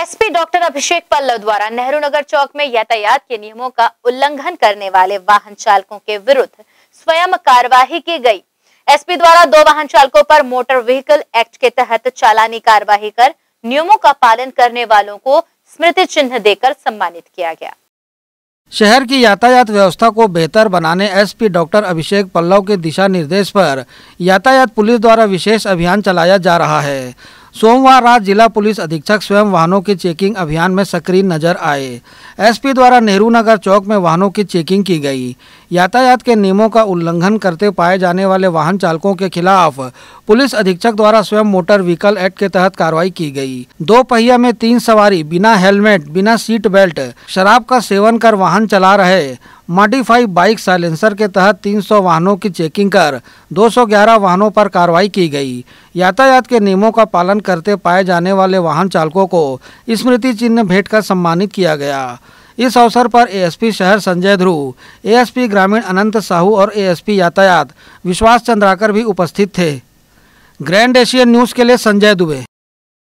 SP doctor अभिषेक पल्लव द्वारा नेहरू नगर चौक में यातायात के नियमों का उल्लंघन करने वाले वाहन चालकों के विरुद्ध स्वयं कार्यवाही की गई एसपी द्वारा दो वाहन चालकों पर मोटर व्हीकल एक्ट के तहत चालानी कार्यवाही कर नियमों का पालन करने वालों को स्मृति चिन्ह देकर सम्मानित किया गया शहर की यातायात व्यवस्था को बेहतर बनाने एसपी डॉक्टर अभिषेक पल्लव के दिशा निर्देश पर यातायात पुलिस द्वारा विशेष अभियान चलाया जा रहा है सोमवार रात जिला पुलिस अधीक्षक स्वयं वाहनों की चेकिंग अभियान में सक्रिय नजर आए एसपी द्वारा नेहरू नगर चौक में वाहनों की चेकिंग की गई यातायात के नियमों का उल्लंघन करते पाए जाने वाले वाहन चालकों के खिलाफ पुलिस अधीक्षक द्वारा स्वयं मोटर व्हीकल एक्ट के तहत कार्रवाई की गई दो पहिया में तीन सवारी बिना हेलमेट बिना सीट बेल्ट शराब का सेवन कर वाहन चला रहे मॉडिफाइड बाइक साइलेंसर के तहत 300 वाहनों की चेकिंग कर 211 वाहनों पर कार्रवाई की गई यातायात के नियमों का पालन करते पाए जाने वाले वाहन चालकों को स्मृति चिन्ह भेंट कर सम्मानित किया गया इस अवसर पर एएसपी शहर संजय ध्रुव एएसपी ग्रामीण अनंत साहू और एएसपी यातायात विश्वास चंद्राकर भी उपस्थित थे ग्रैंड एशियन न्यूज़ के लिए संजय दुबे